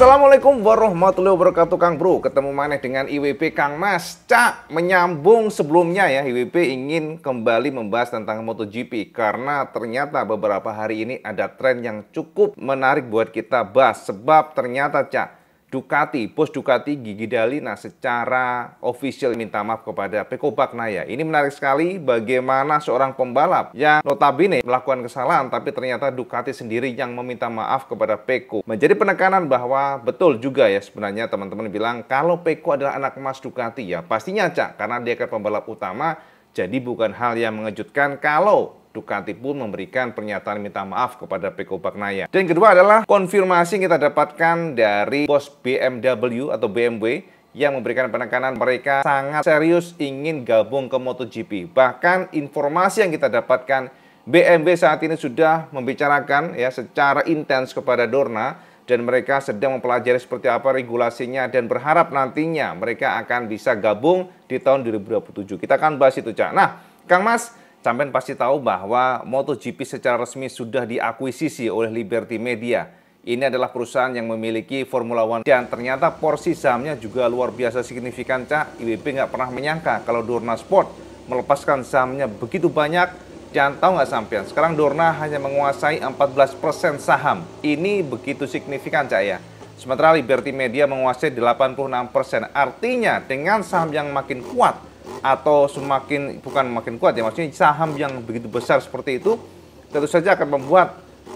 Assalamualaikum warahmatullahi wabarakatuh Kang Bro Ketemu maneh dengan IWP Kang Mas Cak Menyambung sebelumnya ya IWP ingin kembali membahas tentang MotoGP Karena ternyata beberapa hari ini ada tren yang cukup menarik buat kita bahas Sebab ternyata Cak Ducati, bos Ducati Gigi Dalina secara official minta maaf kepada Peko Baknaya. Ini menarik sekali bagaimana seorang pembalap yang notabene melakukan kesalahan tapi ternyata Ducati sendiri yang meminta maaf kepada Peko. Menjadi penekanan bahwa betul juga ya sebenarnya teman-teman bilang kalau Peko adalah anak emas Ducati ya pastinya Cak karena dia kan pembalap utama jadi bukan hal yang mengejutkan kalau Ducati pun memberikan pernyataan minta maaf kepada Peko Bagnaya. Dan kedua adalah konfirmasi yang kita dapatkan dari bos BMW atau BMW yang memberikan penekanan mereka sangat serius ingin gabung ke MotoGP. Bahkan informasi yang kita dapatkan BMW saat ini sudah membicarakan ya secara intens kepada Dorna dan mereka sedang mempelajari seperti apa regulasinya dan berharap nantinya mereka akan bisa gabung di tahun 2027. Kita akan bahas itu, Cak. Nah, Kang Mas, Campen pasti tahu bahwa MotoGP secara resmi sudah diakuisisi oleh Liberty Media. Ini adalah perusahaan yang memiliki Formula One dan ternyata porsi sahamnya juga luar biasa signifikan, Cak. IWP nggak pernah menyangka kalau Dorna Sport melepaskan sahamnya begitu banyak dan tahu nggak sampean, sekarang Dorna hanya menguasai 14% saham. Ini begitu signifikan, Cak ya. Sementara Liberty Media menguasai 86%. Artinya dengan saham yang makin kuat, atau semakin bukan makin kuat ya maksudnya saham yang begitu besar seperti itu tentu saja akan membuat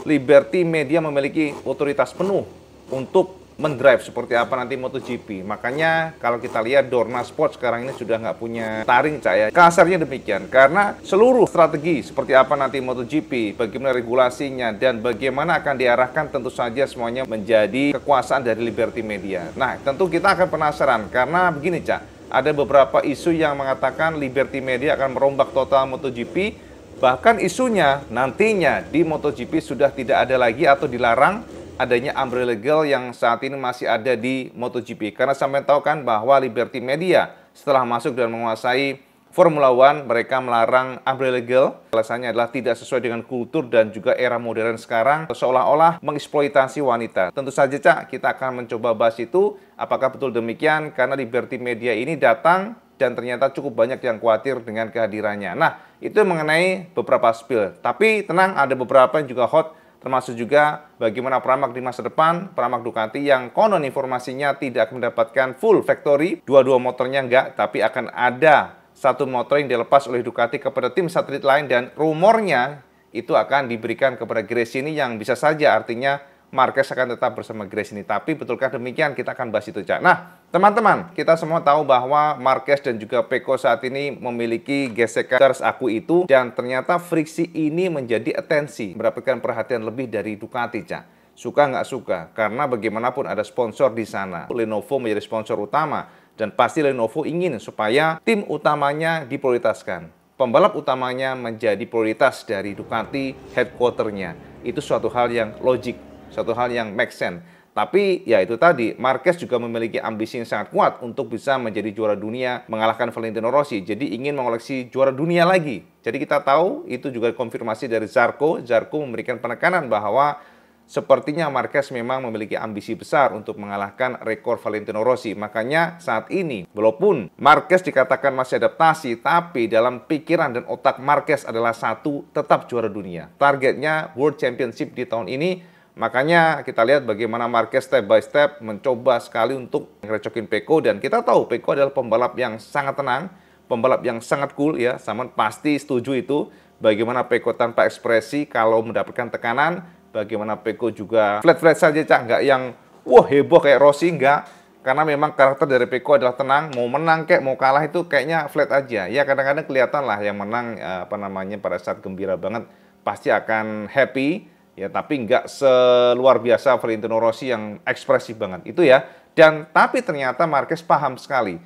Liberty Media memiliki otoritas penuh untuk mendrive seperti apa nanti MotoGP. Makanya kalau kita lihat Dorna Sport sekarang ini sudah nggak punya taring cahaya. Kasarnya demikian karena seluruh strategi seperti apa nanti MotoGP, bagaimana regulasinya dan bagaimana akan diarahkan tentu saja semuanya menjadi kekuasaan dari Liberty Media. Nah tentu kita akan penasaran karena begini cak ada beberapa isu yang mengatakan Liberty Media akan merombak total MotoGP. Bahkan isunya nantinya di MotoGP sudah tidak ada lagi atau dilarang adanya umbrella legal yang saat ini masih ada di MotoGP. Karena sampai tahu kan bahwa Liberty Media setelah masuk dan menguasai Formula One mereka melarang umbrella legal. Alasannya adalah tidak sesuai dengan kultur dan juga era modern sekarang seolah-olah mengeksploitasi wanita. Tentu saja Cak, kita akan mencoba bahas itu apakah betul demikian karena Liberty Media ini datang dan ternyata cukup banyak yang khawatir dengan kehadirannya. Nah, itu mengenai beberapa spill. Tapi tenang, ada beberapa yang juga hot termasuk juga bagaimana Pramak di masa depan, Pramak Ducati yang konon informasinya tidak mendapatkan full factory, dua-dua motornya enggak, tapi akan ada satu motor yang dilepas oleh Ducati kepada tim satelit lain dan rumornya itu akan diberikan kepada Gresini yang bisa saja artinya Marquez akan tetap bersama Gresini. Tapi betulkah demikian? Kita akan bahas itu, Cak. Nah, teman-teman, kita semua tahu bahwa Marquez dan juga Peko saat ini memiliki gesekan terus aku itu dan ternyata friksi ini menjadi atensi, mendapatkan perhatian lebih dari Ducati, Cak suka nggak suka, karena bagaimanapun ada sponsor di sana. Lenovo menjadi sponsor utama dan pasti Lenovo ingin supaya tim utamanya diprioritaskan. Pembalap utamanya menjadi prioritas dari Ducati headquarternya. Itu suatu hal yang logik, suatu hal yang make sense. Tapi ya itu tadi, Marquez juga memiliki ambisi yang sangat kuat untuk bisa menjadi juara dunia mengalahkan Valentino Rossi. Jadi ingin mengoleksi juara dunia lagi. Jadi kita tahu itu juga konfirmasi dari Zarco. Zarco memberikan penekanan bahwa Sepertinya Marquez memang memiliki ambisi besar untuk mengalahkan rekor Valentino Rossi. Makanya saat ini, walaupun Marquez dikatakan masih adaptasi, tapi dalam pikiran dan otak Marquez adalah satu, tetap juara dunia. Targetnya World Championship di tahun ini, Makanya kita lihat bagaimana Marquez step by step mencoba sekali untuk ngerecokin Peko dan kita tahu Peko adalah pembalap yang sangat tenang, pembalap yang sangat cool ya. Sama pasti setuju itu bagaimana Peko tanpa ekspresi kalau mendapatkan tekanan bagaimana Peko juga flat-flat saja Cak, nggak yang wah heboh kayak Rossi, nggak. Karena memang karakter dari Peko adalah tenang, mau menang kayak mau kalah itu kayaknya flat aja. Ya kadang-kadang kelihatan lah yang menang eh, apa namanya pada saat gembira banget pasti akan happy ya tapi nggak seluar biasa Valentino Rossi yang ekspresi banget itu ya dan tapi ternyata Marquez paham sekali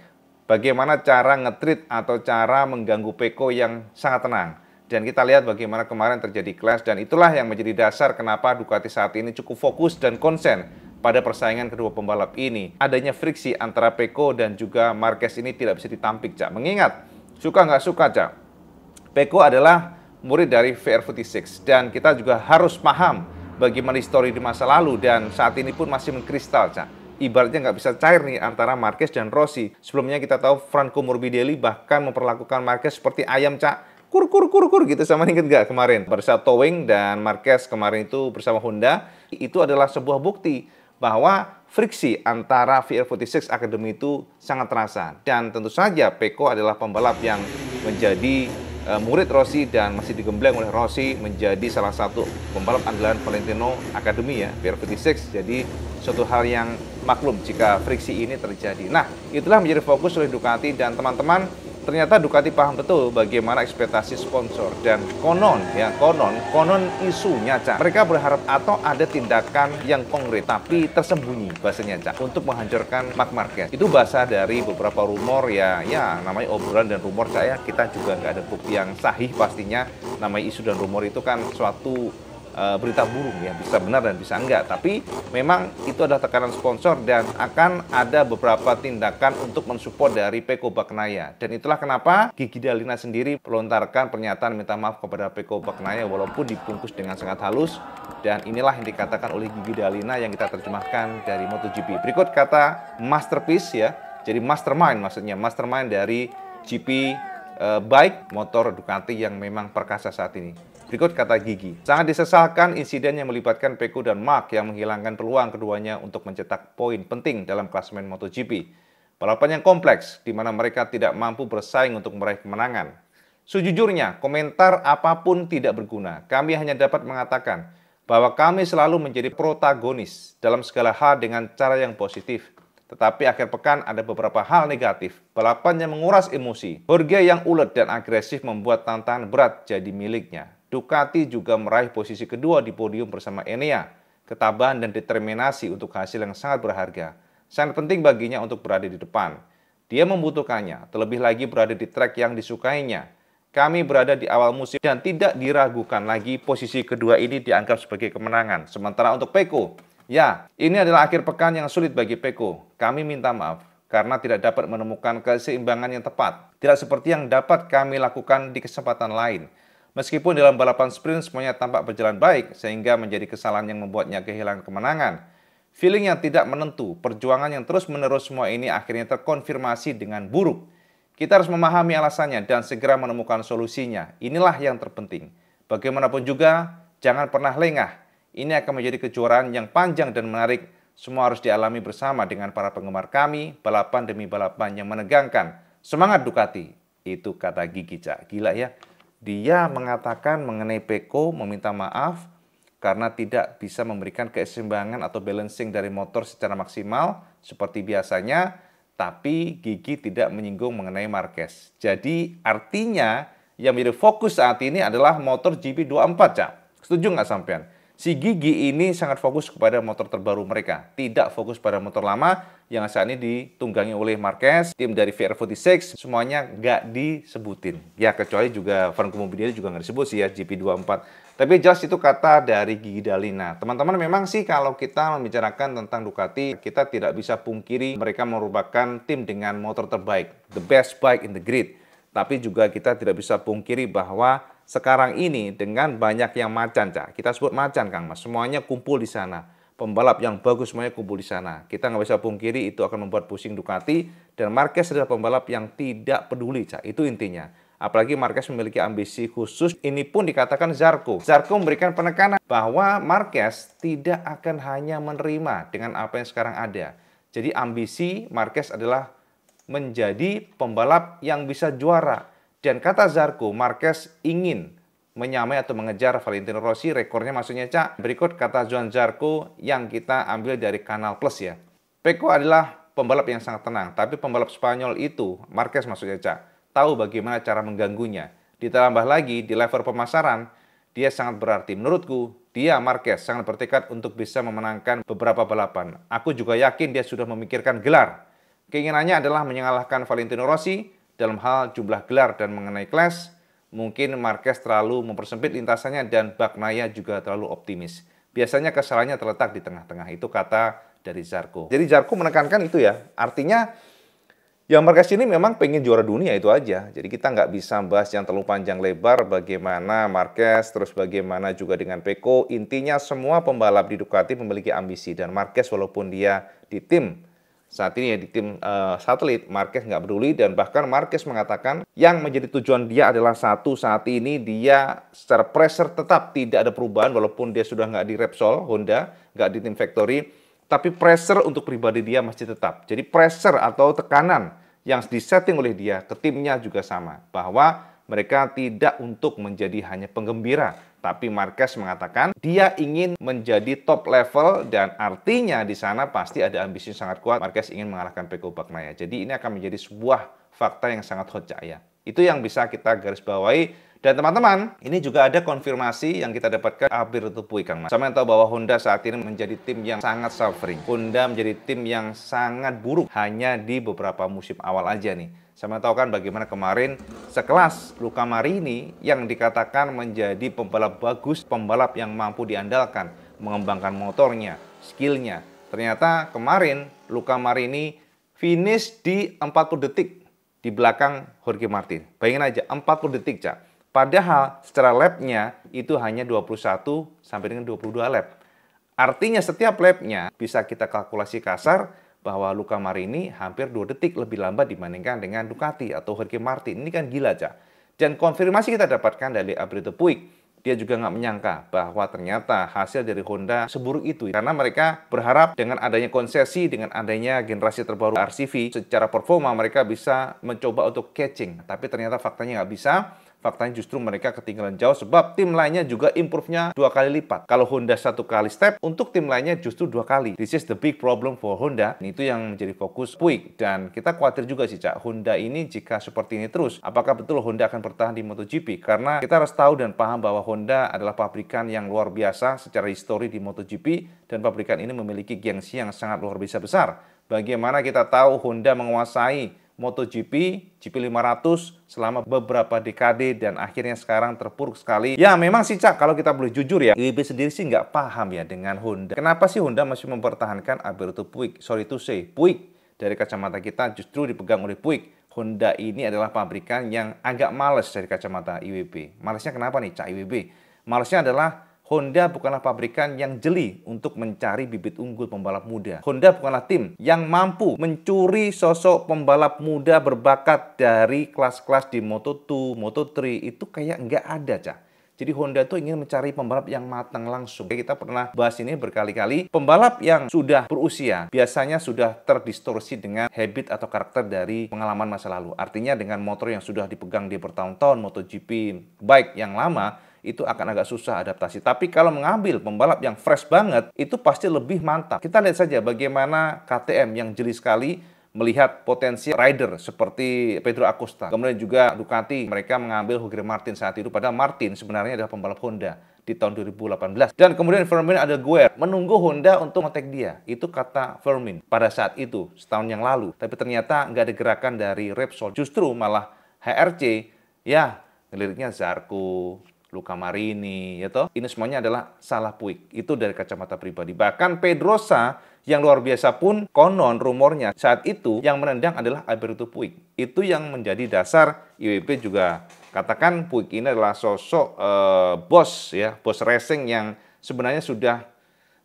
bagaimana cara ngetrit atau cara mengganggu Peko yang sangat tenang dan kita lihat bagaimana kemarin terjadi clash dan itulah yang menjadi dasar kenapa Ducati saat ini cukup fokus dan konsen pada persaingan kedua pembalap ini. Adanya friksi antara Peko dan juga Marquez ini tidak bisa ditampik, Cak. Mengingat, suka nggak suka, Cak, Peko adalah murid dari VR46 dan kita juga harus paham bagaimana histori di masa lalu dan saat ini pun masih mengkristal, Cak ibaratnya nggak bisa cair nih antara Marquez dan Rossi. Sebelumnya kita tahu Franco Morbidelli bahkan memperlakukan Marquez seperti ayam cak kur kur kur kur gitu sama inget gak kemarin bersama Towing dan Marquez kemarin itu bersama Honda itu adalah sebuah bukti bahwa friksi antara VR46 Academy itu sangat terasa dan tentu saja Peko adalah pembalap yang menjadi eh, murid Rossi dan masih digembleng oleh Rossi menjadi salah satu pembalap andalan Valentino Academy ya vr 46 jadi suatu hal yang maklum jika friksi ini terjadi nah itulah menjadi fokus oleh Ducati dan teman-teman ternyata Ducati paham betul bagaimana ekspektasi sponsor dan konon ya konon konon isunya cak mereka berharap atau ada tindakan yang konkret tapi tersembunyi bahasa cak untuk menghancurkan Mark Marquez itu bahasa dari beberapa rumor ya ya namanya obrolan dan rumor saya kita juga nggak ada bukti yang sahih pastinya namanya isu dan rumor itu kan suatu Eh, berita burung ya bisa benar dan bisa enggak tapi memang itu adalah tekanan sponsor dan akan ada beberapa tindakan untuk mensupport dari Peko Baknaya dan itulah kenapa Gigi Dalina sendiri melontarkan pernyataan minta maaf kepada Peko Baknaya walaupun dibungkus dengan sangat halus dan inilah yang dikatakan oleh Gigi Dalina yang kita terjemahkan dari MotoGP berikut kata masterpiece ya jadi mastermind maksudnya mastermind dari GP eh, bike motor Ducati yang memang perkasa saat ini. Berikut kata Gigi. Sangat disesalkan insiden yang melibatkan Peko dan Mark yang menghilangkan peluang keduanya untuk mencetak poin penting dalam klasemen MotoGP. Balapan yang kompleks, di mana mereka tidak mampu bersaing untuk meraih kemenangan. Sejujurnya, komentar apapun tidak berguna. Kami hanya dapat mengatakan bahwa kami selalu menjadi protagonis dalam segala hal dengan cara yang positif. Tetapi akhir pekan ada beberapa hal negatif. Balapan yang menguras emosi, Jorge yang ulet dan agresif membuat tantangan berat jadi miliknya. Ducati juga meraih posisi kedua di podium bersama Enea. Ketabahan dan determinasi untuk hasil yang sangat berharga. Sangat penting baginya untuk berada di depan. Dia membutuhkannya, terlebih lagi berada di trek yang disukainya. Kami berada di awal musim dan tidak diragukan lagi posisi kedua ini dianggap sebagai kemenangan. Sementara untuk Peko, ya ini adalah akhir pekan yang sulit bagi Peko. Kami minta maaf, karena tidak dapat menemukan keseimbangan yang tepat. Tidak seperti yang dapat kami lakukan di kesempatan lain. Meskipun dalam balapan sprint semuanya tampak berjalan baik, sehingga menjadi kesalahan yang membuatnya kehilangan kemenangan. Feeling yang tidak menentu, perjuangan yang terus-menerus semua ini akhirnya terkonfirmasi dengan buruk. Kita harus memahami alasannya dan segera menemukan solusinya. Inilah yang terpenting. Bagaimanapun juga, jangan pernah lengah. Ini akan menjadi kejuaraan yang panjang dan menarik. Semua harus dialami bersama dengan para penggemar kami, balapan demi balapan yang menegangkan. Semangat Ducati, itu kata Gigi Cak. Gila ya dia mengatakan mengenai Peko meminta maaf karena tidak bisa memberikan keseimbangan atau balancing dari motor secara maksimal seperti biasanya, tapi Gigi tidak menyinggung mengenai Marquez. Jadi artinya yang menjadi fokus saat ini adalah motor GP24, Cak. Setuju nggak sampean? si Gigi ini sangat fokus kepada motor terbaru mereka, tidak fokus pada motor lama yang saat ini ditunggangi oleh Marquez, tim dari VR46, semuanya nggak disebutin. Ya, kecuali juga Franco Mobilia juga nggak disebut sih ya, GP24. Tapi jelas itu kata dari Gigi Dalina. Teman-teman, memang sih kalau kita membicarakan tentang Ducati, kita tidak bisa pungkiri mereka merupakan tim dengan motor terbaik, the best bike in the grid. Tapi juga kita tidak bisa pungkiri bahwa sekarang ini dengan banyak yang macan, Cak. Kita sebut macan, Kang Mas. Semuanya kumpul di sana. Pembalap yang bagus semuanya kumpul di sana. Kita nggak bisa pungkiri itu akan membuat pusing Ducati dan Marquez adalah pembalap yang tidak peduli, Cak. Itu intinya. Apalagi Marquez memiliki ambisi khusus, ini pun dikatakan Zarko Zarko memberikan penekanan bahwa Marquez tidak akan hanya menerima dengan apa yang sekarang ada. Jadi ambisi Marquez adalah menjadi pembalap yang bisa juara dan kata Zarko, Marquez ingin menyamai atau mengejar Valentino Rossi rekornya maksudnya Cak. Berikut kata Juan Zarko yang kita ambil dari Kanal Plus ya. Peko adalah pembalap yang sangat tenang, tapi pembalap Spanyol itu, Marquez maksudnya Cak, tahu bagaimana cara mengganggunya. Ditambah lagi di level pemasaran, dia sangat berarti. Menurutku, dia Marquez sangat bertekad untuk bisa memenangkan beberapa balapan. Aku juga yakin dia sudah memikirkan gelar. Keinginannya adalah menyalahkan Valentino Rossi dalam hal jumlah gelar dan mengenai kelas, mungkin Marquez terlalu mempersempit lintasannya dan Bagnaia juga terlalu optimis. Biasanya kesalahannya terletak di tengah-tengah, itu kata dari Zarko. Jadi Zarko menekankan itu ya, artinya yang Marquez ini memang pengen juara dunia itu aja. Jadi kita nggak bisa bahas yang terlalu panjang lebar bagaimana Marquez, terus bagaimana juga dengan Peko. Intinya semua pembalap di Ducati memiliki ambisi dan Marquez walaupun dia di tim saat ini ya di tim uh, satelit, Marquez nggak peduli dan bahkan Marquez mengatakan yang menjadi tujuan dia adalah satu saat ini dia secara pressure tetap tidak ada perubahan walaupun dia sudah nggak di Repsol, Honda, nggak di tim factory, tapi pressure untuk pribadi dia masih tetap. Jadi pressure atau tekanan yang disetting oleh dia ke timnya juga sama bahwa mereka tidak untuk menjadi hanya penggembira tapi Marquez mengatakan dia ingin menjadi top level dan artinya di sana pasti ada ambisi sangat kuat. Marquez ingin mengalahkan Peko Bagnaya. Jadi ini akan menjadi sebuah fakta yang sangat hot ya. Itu yang bisa kita garis bawahi dan teman-teman, ini juga ada konfirmasi yang kita dapatkan hampir tepui, Kang mas. Sama yang tahu bahwa Honda saat ini menjadi tim yang sangat suffering. Honda menjadi tim yang sangat buruk hanya di beberapa musim awal aja nih. Sama tahu kan bagaimana kemarin sekelas Luka Marini yang dikatakan menjadi pembalap bagus, pembalap yang mampu diandalkan, mengembangkan motornya, skillnya. Ternyata kemarin Luka Marini finish di 40 detik di belakang Jorge Martin. Bayangin aja, 40 detik, Cak. Padahal secara lapnya itu hanya 21 sampai dengan 22 lap. Artinya setiap lapnya bisa kita kalkulasi kasar bahwa Luka Marini hampir dua detik lebih lambat dibandingkan dengan Ducati atau Jorge Martin. Ini kan gila, Cak. Dan konfirmasi kita dapatkan dari Abrito Puig, dia juga nggak menyangka bahwa ternyata hasil dari Honda seburuk itu. Ya. Karena mereka berharap dengan adanya konsesi, dengan adanya generasi terbaru RCV, secara performa mereka bisa mencoba untuk catching. Tapi ternyata faktanya nggak bisa faktanya justru mereka ketinggalan jauh sebab tim lainnya juga improve-nya dua kali lipat. Kalau Honda satu kali step, untuk tim lainnya justru dua kali. This is the big problem for Honda. Itu yang menjadi fokus Puig dan kita khawatir juga sih Cak. Honda ini jika seperti ini terus, apakah betul Honda akan bertahan di MotoGP? Karena kita harus tahu dan paham bahwa Honda adalah pabrikan yang luar biasa secara histori di MotoGP dan pabrikan ini memiliki gengsi yang sangat luar biasa besar. Bagaimana kita tahu Honda menguasai MotoGP, GP500 selama beberapa dekade dan akhirnya sekarang terpuruk sekali. Ya memang sih Cak, kalau kita boleh jujur ya, IWP sendiri sih nggak paham ya dengan Honda. Kenapa sih Honda masih mempertahankan Alberto Puig? Sorry to say, Puig dari kacamata kita justru dipegang oleh Puig. Honda ini adalah pabrikan yang agak males dari kacamata IWP. Malesnya kenapa nih Cak IWP? Malesnya adalah Honda bukanlah pabrikan yang jeli untuk mencari bibit unggul pembalap muda. Honda bukanlah tim yang mampu mencuri sosok pembalap muda berbakat dari kelas-kelas di Moto2, Moto3. Itu kayak nggak ada, Cak. Jadi Honda tuh ingin mencari pembalap yang matang langsung. Kita pernah bahas ini berkali-kali. Pembalap yang sudah berusia biasanya sudah terdistorsi dengan habit atau karakter dari pengalaman masa lalu. Artinya dengan motor yang sudah dipegang di bertahun-tahun, MotoGP, bike yang lama, itu akan agak susah adaptasi. Tapi kalau mengambil pembalap yang fresh banget, itu pasti lebih mantap. Kita lihat saja bagaimana KTM yang jeli sekali melihat potensi rider seperti Pedro Acosta. Kemudian juga Ducati, mereka mengambil Jorge Martin saat itu. Padahal Martin sebenarnya adalah pembalap Honda di tahun 2018. Dan kemudian Vermin ada Guer menunggu Honda untuk ngetek dia. Itu kata Vermin pada saat itu, setahun yang lalu. Tapi ternyata nggak ada gerakan dari Repsol. Justru malah HRC, ya liriknya Zarko, Luka Marini, ya toh. Ini semuanya adalah salah Puik. Itu dari kacamata pribadi. Bahkan Pedrosa yang luar biasa pun konon rumornya saat itu yang menendang adalah Alberto Puig. Itu yang menjadi dasar IWP juga katakan Puig ini adalah sosok eh, bos ya, bos racing yang sebenarnya sudah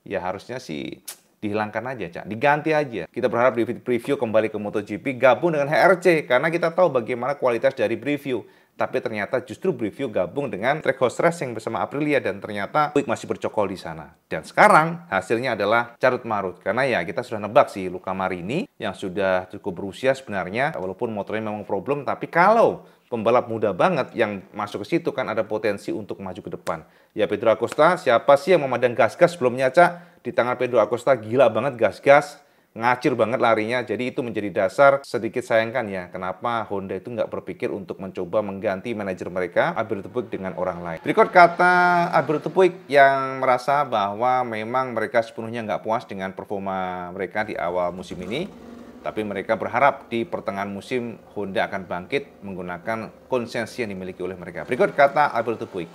ya harusnya sih dihilangkan aja, Cak. Diganti aja. Kita berharap David preview kembali ke MotoGP gabung dengan HRC karena kita tahu bagaimana kualitas dari preview tapi ternyata justru Brivio gabung dengan Trek stressing yang bersama Aprilia dan ternyata Quick masih bercokol di sana. Dan sekarang hasilnya adalah carut marut karena ya kita sudah nebak sih Luka Marini yang sudah cukup berusia sebenarnya walaupun motornya memang problem tapi kalau pembalap muda banget yang masuk ke situ kan ada potensi untuk maju ke depan. Ya Pedro Acosta, siapa sih yang memadang gas-gas sebelumnya, Cak? Di tangan Pedro Acosta gila banget gas-gas, ngacir banget larinya. Jadi itu menjadi dasar sedikit sayangkan ya kenapa Honda itu nggak berpikir untuk mencoba mengganti manajer mereka Tepuik dengan orang lain. Berikut kata Tepuik yang merasa bahwa memang mereka sepenuhnya nggak puas dengan performa mereka di awal musim ini. Tapi mereka berharap di pertengahan musim Honda akan bangkit menggunakan konsensi yang dimiliki oleh mereka. Berikut kata Alberto Puig.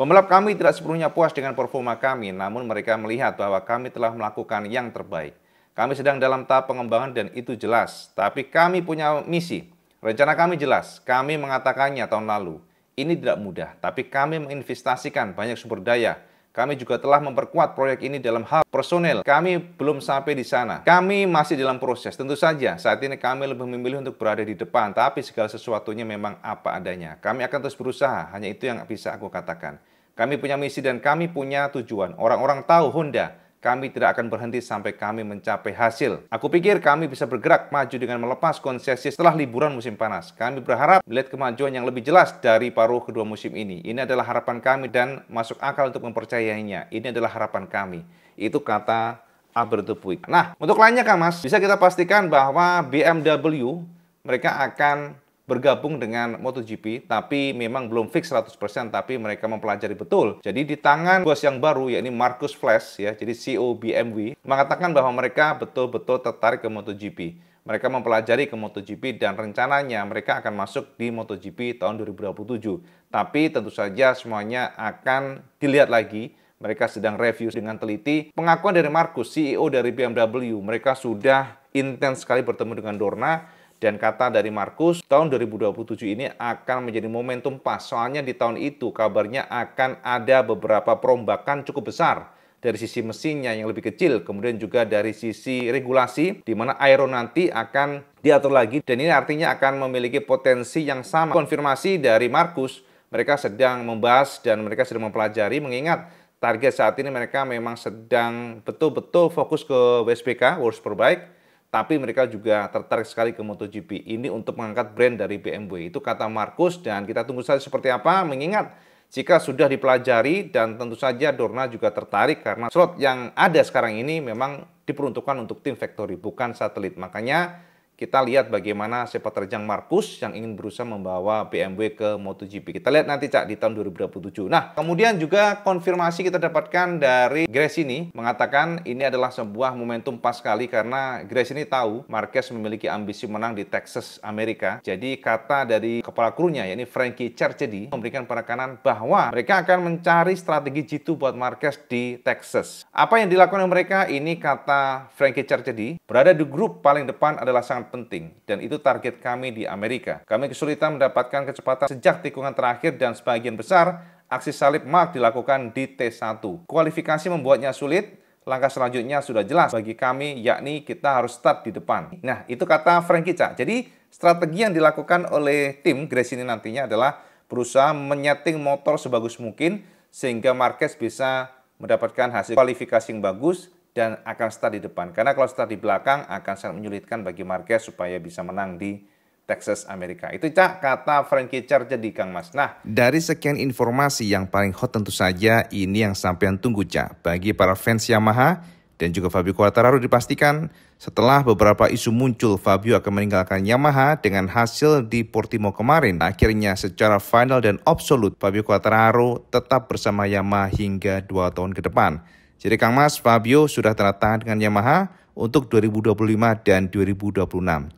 Pembalap kami tidak sepenuhnya puas dengan performa kami, namun mereka melihat bahwa kami telah melakukan yang terbaik. Kami sedang dalam tahap pengembangan dan itu jelas. Tapi kami punya misi. Rencana kami jelas. Kami mengatakannya tahun lalu. Ini tidak mudah, tapi kami menginvestasikan banyak sumber daya. Kami juga telah memperkuat proyek ini dalam hal personel. Kami belum sampai di sana. Kami masih dalam proses. Tentu saja, saat ini kami lebih memilih untuk berada di depan, tapi segala sesuatunya memang apa adanya. Kami akan terus berusaha, hanya itu yang bisa aku katakan. Kami punya misi dan kami punya tujuan. Orang-orang tahu Honda, kami tidak akan berhenti sampai kami mencapai hasil. Aku pikir kami bisa bergerak maju dengan melepas konsesi setelah liburan musim panas. Kami berharap melihat kemajuan yang lebih jelas dari paruh kedua musim ini. Ini adalah harapan kami dan masuk akal untuk mempercayainya. Ini adalah harapan kami. Itu kata Albert Nah, untuk lainnya Kak Mas, bisa kita pastikan bahwa BMW mereka akan bergabung dengan MotoGP, tapi memang belum fix 100%, tapi mereka mempelajari betul. Jadi di tangan bos yang baru, yakni Marcus Flash, ya, jadi CEO BMW, mengatakan bahwa mereka betul-betul tertarik ke MotoGP. Mereka mempelajari ke MotoGP dan rencananya mereka akan masuk di MotoGP tahun 2027. Tapi tentu saja semuanya akan dilihat lagi mereka sedang review dengan teliti. Pengakuan dari Marcus, CEO dari BMW, mereka sudah intens sekali bertemu dengan Dorna dan kata dari Markus, tahun 2027 ini akan menjadi momentum pas. Soalnya di tahun itu kabarnya akan ada beberapa perombakan cukup besar dari sisi mesinnya yang lebih kecil, kemudian juga dari sisi regulasi, di mana Aero nanti akan diatur lagi, dan ini artinya akan memiliki potensi yang sama. Konfirmasi dari Markus, mereka sedang membahas dan mereka sedang mempelajari, mengingat target saat ini mereka memang sedang betul-betul fokus ke WSBK, World Superbike tapi mereka juga tertarik sekali ke MotoGP. Ini untuk mengangkat brand dari BMW. Itu kata Markus dan kita tunggu saja seperti apa mengingat jika sudah dipelajari dan tentu saja Dorna juga tertarik karena slot yang ada sekarang ini memang diperuntukkan untuk tim factory bukan satelit. Makanya kita lihat bagaimana sepak terjang Markus yang ingin berusaha membawa BMW ke MotoGP. Kita lihat nanti Cak di tahun 2027. Nah, kemudian juga konfirmasi kita dapatkan dari Gresini mengatakan ini adalah sebuah momentum pas sekali karena Gresini tahu Marquez memiliki ambisi menang di Texas, Amerika. Jadi kata dari kepala krunya yakni Frankie Cercedi memberikan penekanan bahwa mereka akan mencari strategi jitu buat Marquez di Texas. Apa yang dilakukan oleh mereka ini kata Frankie Cercedi berada di grup paling depan adalah sangat penting dan itu target kami di Amerika. Kami kesulitan mendapatkan kecepatan sejak tikungan terakhir dan sebagian besar aksi salib Mark dilakukan di T1. Kualifikasi membuatnya sulit, langkah selanjutnya sudah jelas bagi kami, yakni kita harus start di depan. Nah, itu kata Frank Kica. Jadi, strategi yang dilakukan oleh tim Grace ini nantinya adalah berusaha menyeting motor sebagus mungkin sehingga Marquez bisa mendapatkan hasil kualifikasi yang bagus dan akan start di depan. Karena kalau start di belakang akan sangat menyulitkan bagi Marquez supaya bisa menang di Texas Amerika. Itu cak kata Frankie Char jadi Kang Mas. Nah, dari sekian informasi yang paling hot tentu saja ini yang sampean tunggu cak bagi para fans Yamaha dan juga Fabio Quartararo dipastikan setelah beberapa isu muncul Fabio akan meninggalkan Yamaha dengan hasil di Portimo kemarin. Akhirnya secara final dan absolut Fabio Quartararo tetap bersama Yamaha hingga 2 tahun ke depan. Jadi Kang Mas, Fabio sudah tangan dengan Yamaha untuk 2025 dan 2026.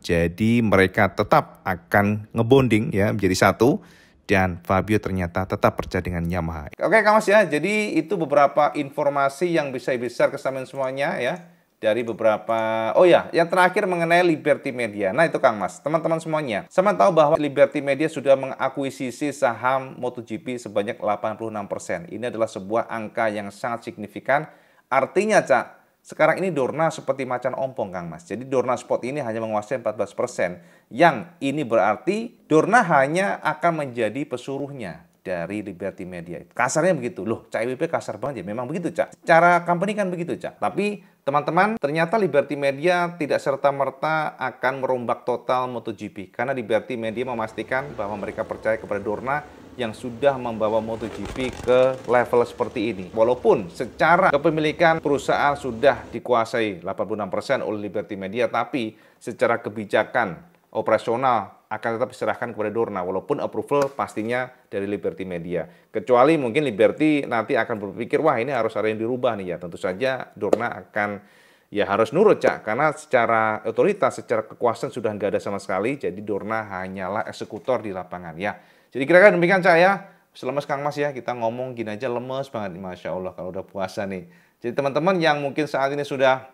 Jadi mereka tetap akan ngebonding ya menjadi satu dan Fabio ternyata tetap percaya dengan Yamaha. Oke Kang Mas ya, jadi itu beberapa informasi yang bisa besar kesamaan semuanya ya dari beberapa oh ya yang terakhir mengenai Liberty Media nah itu Kang Mas teman-teman semuanya sama tahu bahwa Liberty Media sudah mengakuisisi saham MotoGP sebanyak 86% ini adalah sebuah angka yang sangat signifikan artinya Cak sekarang ini Dorna seperti macan ompong Kang Mas. Jadi Dorna Sport ini hanya menguasai 14%. Yang ini berarti Dorna hanya akan menjadi pesuruhnya dari Liberty Media. Kasarnya begitu. Loh, CIWP kasar banget ya. Memang begitu, Cak. Cara company kan begitu, Cak. Tapi teman-teman, ternyata Liberty Media tidak serta-merta akan merombak total MotoGP karena Liberty Media memastikan bahwa mereka percaya kepada Dorna yang sudah membawa MotoGP ke level seperti ini. Walaupun secara kepemilikan perusahaan sudah dikuasai 86% oleh Liberty Media, tapi secara kebijakan operasional akan tetap diserahkan kepada Dorna walaupun approval pastinya dari Liberty Media. Kecuali mungkin Liberty nanti akan berpikir wah ini harus ada yang dirubah nih ya. Tentu saja Dorna akan ya harus nurut Cak karena secara otoritas, secara kekuasaan sudah nggak ada sama sekali. Jadi Dorna hanyalah eksekutor di lapangan ya. Jadi kira-kira demikian Cak ya. Selemes Kang Mas ya, kita ngomong gini aja lemes banget. Masya Allah kalau udah puasa nih. Jadi teman-teman yang mungkin saat ini sudah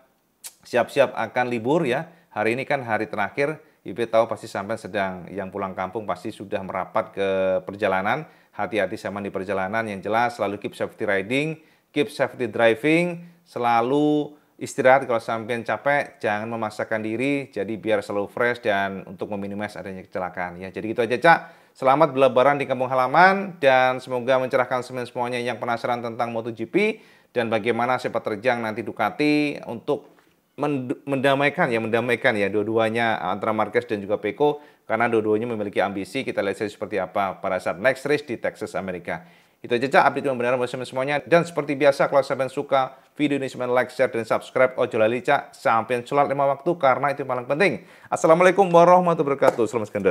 siap-siap akan libur ya. Hari ini kan hari terakhir Ibe tahu pasti sampai sedang yang pulang kampung pasti sudah merapat ke perjalanan. Hati-hati sama di perjalanan yang jelas selalu keep safety riding, keep safety driving, selalu istirahat kalau sampai capek, jangan memaksakan diri, jadi biar selalu fresh dan untuk meminimis adanya kecelakaan. Ya, jadi gitu aja, Cak. Selamat berlebaran di kampung halaman dan semoga mencerahkan semuanya yang penasaran tentang MotoGP dan bagaimana sepak terjang nanti Ducati untuk mendamaikan ya mendamaikan ya dua-duanya antara Marquez dan juga Peko karena dua-duanya memiliki ambisi kita lihat saja seperti apa pada saat next race di Texas Amerika itu aja cak update benar buat semuanya dan seperti biasa kalau sampai suka video ini semuanya like share dan subscribe ojo lali cak sampai sholat lima waktu karena itu paling penting assalamualaikum warahmatullahi wabarakatuh selamat sekali